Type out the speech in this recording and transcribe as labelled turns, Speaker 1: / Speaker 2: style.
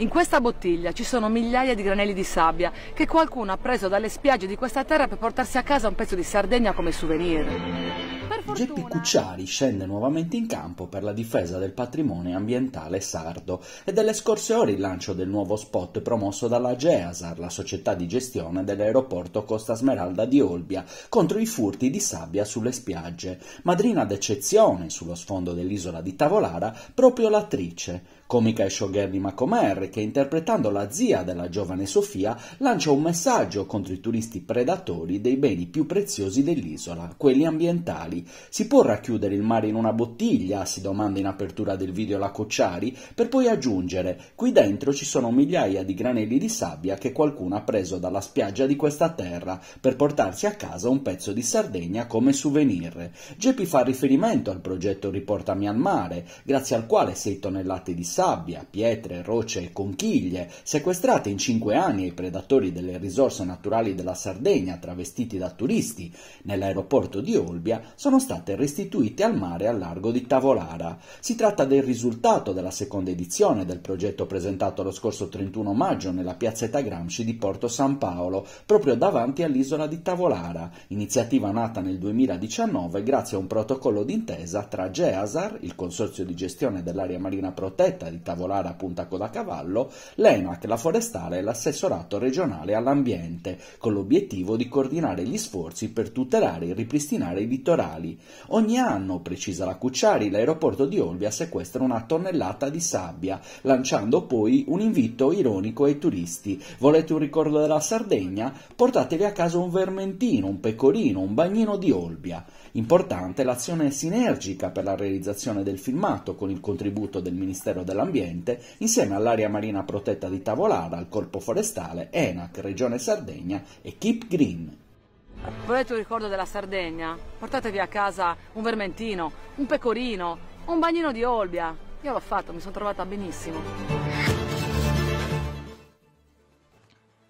Speaker 1: In questa bottiglia ci sono migliaia di granelli di sabbia che qualcuno ha preso dalle spiagge di questa terra per portarsi a casa un pezzo di Sardegna come souvenir.
Speaker 2: Geppi Cucciari scende nuovamente in campo per la difesa del patrimonio ambientale sardo. e delle scorse ore il lancio del nuovo spot promosso dalla Geasar, la società di gestione dell'aeroporto Costa Smeralda di Olbia, contro i furti di sabbia sulle spiagge. Madrina d'eccezione sullo sfondo dell'isola di Tavolara, proprio l'attrice, comica e showgirl di Macomer, che interpretando la zia della giovane Sofia lancia un messaggio contro i turisti predatori dei beni più preziosi dell'isola, quelli ambientali. Si può racchiudere il mare in una bottiglia? si domanda in apertura del video la Cocciari, per poi aggiungere: Qui dentro ci sono migliaia di granelli di sabbia che qualcuno ha preso dalla spiaggia di questa terra per portarsi a casa un pezzo di Sardegna come souvenir. Gepi fa riferimento al progetto Riportami al mare, grazie al quale 6 tonnellate di sabbia, pietre, rocce e conchiglie, sequestrate in 5 anni ai predatori delle risorse naturali della Sardegna travestiti da turisti, nell'aeroporto di Olbia sono state state restituite al mare al largo di Tavolara. Si tratta del risultato della seconda edizione del progetto presentato lo scorso 31 maggio nella piazzetta Gramsci di Porto San Paolo, proprio davanti all'isola di Tavolara, iniziativa nata nel 2019 grazie a un protocollo d'intesa tra GEASAR, il Consorzio di gestione dell'area marina protetta di Tavolara Punta Codacavallo, l'ENAC, la Forestale e l'assessorato regionale all'ambiente, con l'obiettivo di coordinare gli sforzi per tutelare e ripristinare i litorali, Ogni anno, precisa la Cucciari, l'aeroporto di Olbia sequestra una tonnellata di sabbia, lanciando poi un invito ironico ai turisti. Volete un ricordo della Sardegna? Portatevi a casa un vermentino, un pecorino, un bagnino di Olbia. Importante l'azione sinergica per la realizzazione del filmato con il contributo del Ministero dell'Ambiente insieme all'area marina protetta di Tavolara, al Corpo Forestale, ENAC, Regione Sardegna e Keep Green.
Speaker 1: Volete un ricordo della Sardegna? Portatevi a casa un vermentino, un pecorino, un bagnino di Olbia. Io l'ho fatto, mi sono trovata benissimo.